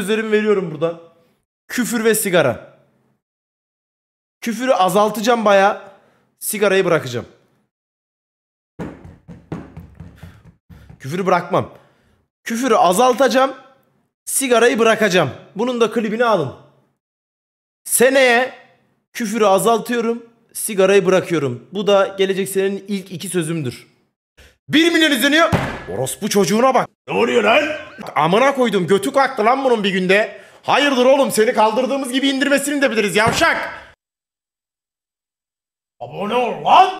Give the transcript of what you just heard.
Sözlerimi veriyorum burada. Küfür ve sigara. Küfürü azaltacağım baya. Sigarayı bırakacağım. Küfürü bırakmam. Küfürü azaltacağım. Sigarayı bırakacağım. Bunun da klibini alın. Seneye küfürü azaltıyorum. Sigarayı bırakıyorum. Bu da gelecek senenin ilk iki sözümdür. 1 milyon izleniyor. Orospu çocuğuna bak. Ne oluyor lan? Amına koydum götü kalktı lan bunun bir günde. Hayırdır oğlum seni kaldırdığımız gibi indirmesini de biliriz yavşak. Abone ol lan.